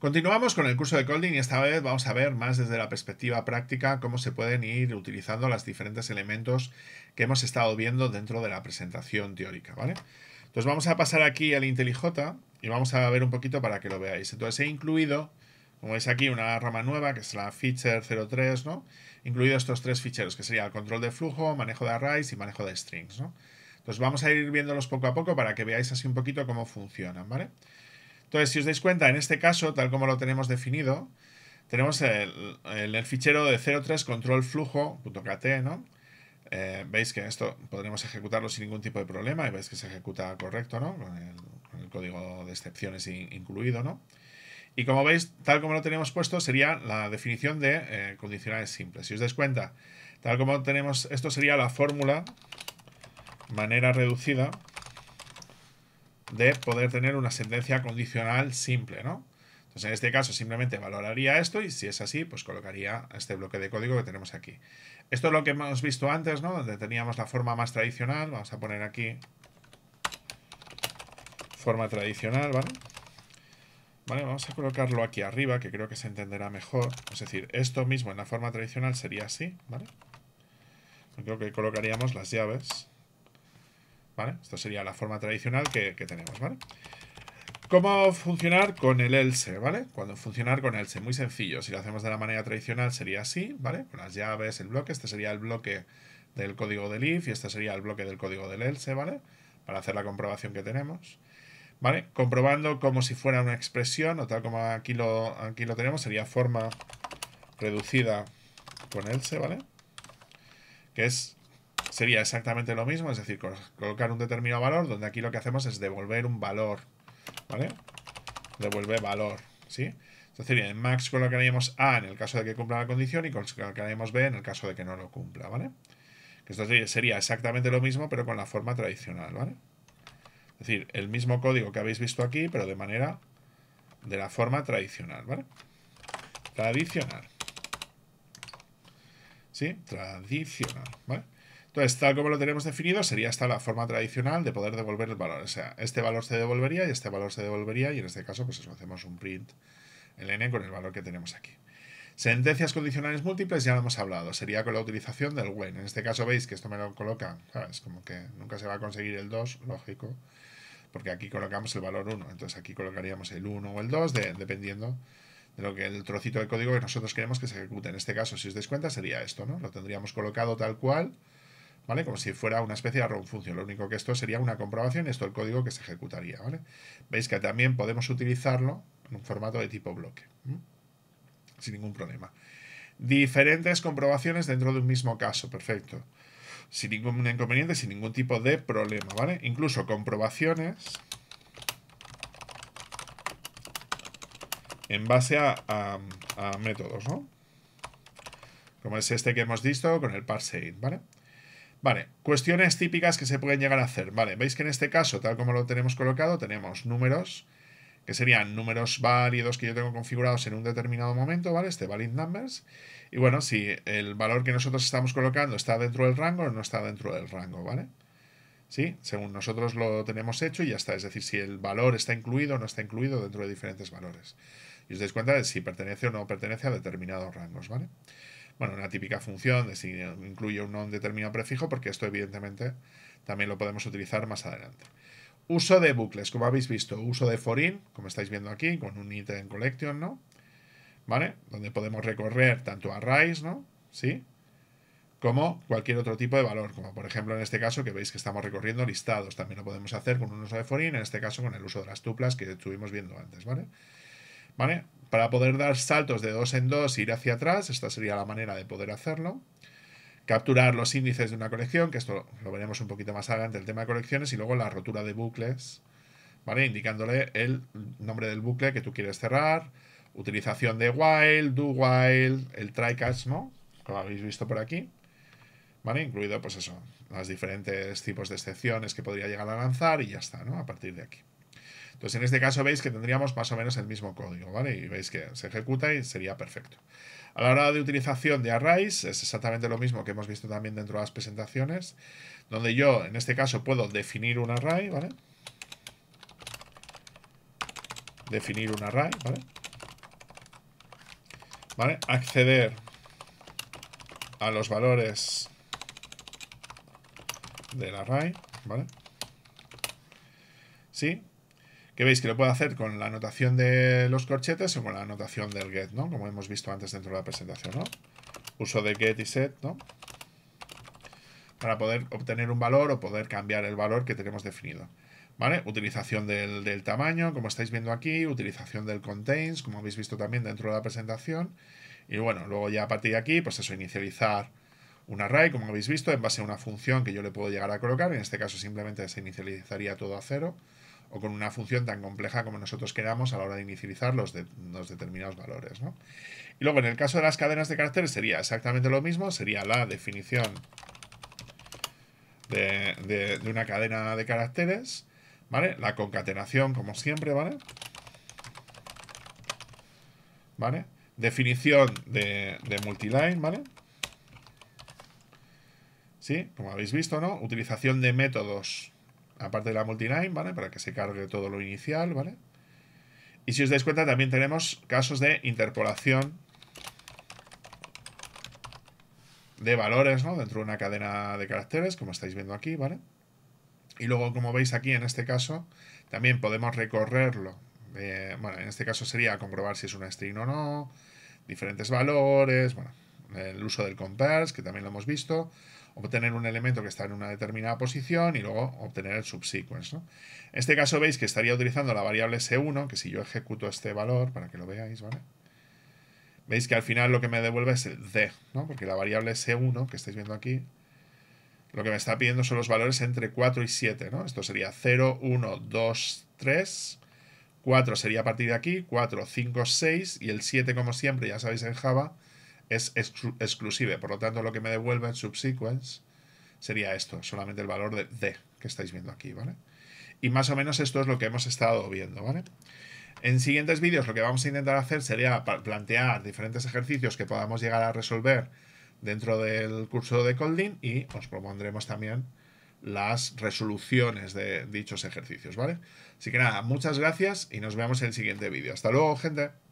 Continuamos con el curso de Colding y esta vez vamos a ver más desde la perspectiva práctica cómo se pueden ir utilizando los diferentes elementos que hemos estado viendo dentro de la presentación teórica, ¿vale? Entonces vamos a pasar aquí al IntelliJ y vamos a ver un poquito para que lo veáis. Entonces he incluido, como veis aquí, una rama nueva que es la feature 03, ¿no? Incluido estos tres ficheros que sería el control de flujo, manejo de arrays y manejo de strings, Entonces vamos a ir viéndolos poco a poco para que veáis así un poquito cómo funcionan, ¿vale? vale entonces, si os dais cuenta, en este caso, tal como lo tenemos definido, tenemos el, fichero de 03 control ¿no? Eh, veis que esto podremos ejecutarlo sin ningún tipo de problema y veis que se ejecuta correcto, ¿no? Con el, código de excepciones incluido, ¿no? Y como veis, tal como lo tenemos puesto, sería la definición de eh, condicionales simples. Si os dais cuenta, tal como tenemos, esto sería la fórmula manera reducida de poder tener una sentencia condicional simple, ¿no? Entonces, en este caso, simplemente valoraría esto y si es así, pues colocaría este bloque de código que tenemos aquí. Esto es lo que hemos visto antes, ¿no? Donde teníamos la forma más tradicional. Vamos a poner aquí forma tradicional, ¿vale? Vale, vamos a colocarlo aquí arriba, que creo que se entenderá mejor. Es decir, esto mismo en la forma tradicional sería así, ¿vale? Creo que colocaríamos las llaves. ¿vale? Esto sería la forma tradicional que, tenemos, ¿vale? ¿Cómo funcionar con el else, ¿vale? Cuando funcionar con else, muy sencillo. Si lo hacemos de la manera tradicional sería así, ¿vale? Con las llaves, el bloque, este sería el bloque del código del if y este sería el bloque del código del else, ¿vale? Para hacer la comprobación que tenemos. ¿Vale? Comprobando como si fuera una expresión, o tal como aquí lo, aquí lo tenemos, sería forma reducida con else, ¿vale? Que es sería exactamente lo mismo, es decir, colocar un determinado valor, donde aquí lo que hacemos es devolver un valor, ¿vale? Devuelve valor, ¿sí? Entonces sería en max colocaríamos A en el caso de que cumpla la condición y colocaríamos B en el caso de que no lo cumpla, ¿vale? Esto sería exactamente lo mismo, pero con la forma tradicional, ¿vale? Es decir, el mismo código que habéis visto aquí, pero de manera, de la forma tradicional, ¿vale? Tradicional. ¿Sí? Tradicional, ¿vale? Entonces, tal como lo tenemos definido, sería esta la forma tradicional de poder devolver el valor. O sea, este valor se devolvería y este valor se devolvería, y en este caso, pues eso, hacemos un print en n con el valor que tenemos aquí. Sentencias condicionales múltiples ya lo hemos hablado, sería con la utilización del when. En este caso veis que esto me lo coloca, es Como que nunca se va a conseguir el 2, lógico, porque aquí colocamos el valor 1, entonces aquí colocaríamos el 1 o el 2, dependiendo de lo que el trocito de código que nosotros queremos que se ejecute. En este caso, si os dais cuenta, sería esto, ¿no? Lo tendríamos colocado tal cual, ¿vale? Como si fuera una especie de run function, lo único que esto sería una comprobación y esto el código que se ejecutaría, ¿vale? Veis que también podemos utilizarlo en un formato de tipo bloque, sin ningún problema. Diferentes comprobaciones dentro de un mismo caso, perfecto. Sin ningún inconveniente, sin ningún tipo de problema, ¿vale? Incluso comprobaciones en base a, métodos, ¿no? Como es este que hemos visto con el parseIn. ¿vale? Vale, cuestiones típicas que se pueden llegar a hacer. Vale, veis que en este caso, tal como lo tenemos colocado, tenemos números, que serían números válidos que yo tengo configurados en un determinado momento, ¿vale? Este valid numbers. Y bueno, si el valor que nosotros estamos colocando está dentro del rango o no está dentro del rango, ¿vale? ¿Sí? Según nosotros lo tenemos hecho y ya está. Es decir, si el valor está incluido o no está incluido dentro de diferentes valores. Y os dais cuenta de si pertenece o no pertenece a determinados rangos, ¿vale? vale bueno, una típica función de si incluye un non determinado prefijo, porque esto evidentemente también lo podemos utilizar más adelante. Uso de bucles, como habéis visto, uso de for in, como estáis viendo aquí, con un item collection, ¿no? ¿Vale? Donde podemos recorrer tanto arrays, ¿no? ¿Sí? Como cualquier otro tipo de valor, como por ejemplo en este caso que veis que estamos recorriendo listados. También lo podemos hacer con un uso de for in, en este caso con el uso de las tuplas que estuvimos viendo antes, ¿vale? vale para poder dar saltos de dos en dos e ir hacia atrás, esta sería la manera de poder hacerlo. Capturar los índices de una colección, que esto lo veremos un poquito más adelante, el tema de colecciones, y luego la rotura de bucles, ¿vale? Indicándole el nombre del bucle que tú quieres cerrar, utilización de while, do while, el try catch, Como habéis visto por aquí. Incluido, pues los diferentes tipos de excepciones que podría llegar a lanzar y ya está, ¿no? A partir de aquí. Entonces, en este caso veis que tendríamos más o menos el mismo código, ¿vale? Y veis que se ejecuta y sería perfecto. A la hora de utilización de arrays es exactamente lo mismo que hemos visto también dentro de las presentaciones, donde yo, en este caso, puedo definir un array, ¿vale? Definir un array, ¿vale? Acceder a los valores del array, ¿vale? ¿Sí? que veis que lo puedo hacer con la anotación de los corchetes o con la anotación del get, ¿no? Como hemos visto antes dentro de la presentación, ¿no? Uso de get y set, ¿no? Para poder obtener un valor o poder cambiar el valor que tenemos definido. ¿Vale? Utilización del, del tamaño, como estáis viendo aquí, utilización del contains, como habéis visto también dentro de la presentación. Y bueno, luego ya a partir de aquí, pues eso, inicializar un array, como habéis visto, en base a una función que yo le puedo llegar a colocar. En este caso simplemente se inicializaría todo a cero o con una función tan compleja como nosotros queramos a la hora de inicializar los, determinados valores. ¿no? Y luego en el caso de las cadenas de caracteres sería exactamente lo mismo, sería la definición de, una cadena de caracteres, ¿vale? La concatenación como siempre, ¿vale? ¿Vale? Definición de, de multiline, ¿vale? ¿Sí? Como habéis visto, ¿no? Utilización de métodos aparte de la multiline, ¿vale? Para que se cargue todo lo inicial, ¿vale? Y si os dais cuenta, también tenemos casos de interpolación de valores, ¿no? Dentro de una cadena de caracteres, como estáis viendo aquí, ¿vale? Y luego, como veis aquí, en este caso, también podemos recorrerlo. Eh, bueno, en este caso sería comprobar si es una string o no, diferentes valores, bueno, el uso del compares, que también lo hemos visto, obtener un elemento que está en una determinada posición y luego obtener el subsequence. ¿no? En este caso veis que estaría utilizando la variable S1, que si yo ejecuto este valor, para que lo veáis, ¿vale? Veis que al final lo que me devuelve es el D, ¿no? Porque la variable S1 que estáis viendo aquí, lo que me está pidiendo son los valores entre 4 y 7, ¿no? Esto sería 0, 1, 2, 3, 4 sería a partir de aquí, 4, 5, 6 y el 7 como siempre, ya sabéis en Java, es Por lo tanto, lo que me devuelve el subsequence sería esto, solamente el valor de D que estáis viendo aquí, ¿vale? Y más o menos esto es lo que hemos estado viendo, ¿vale? En siguientes vídeos lo que vamos a intentar hacer sería plantear diferentes ejercicios que podamos llegar a resolver dentro del curso de Coldin y os propondremos también las resoluciones de dichos ejercicios, ¿vale? Así que nada, muchas gracias y nos vemos en el siguiente vídeo. Hasta luego, gente.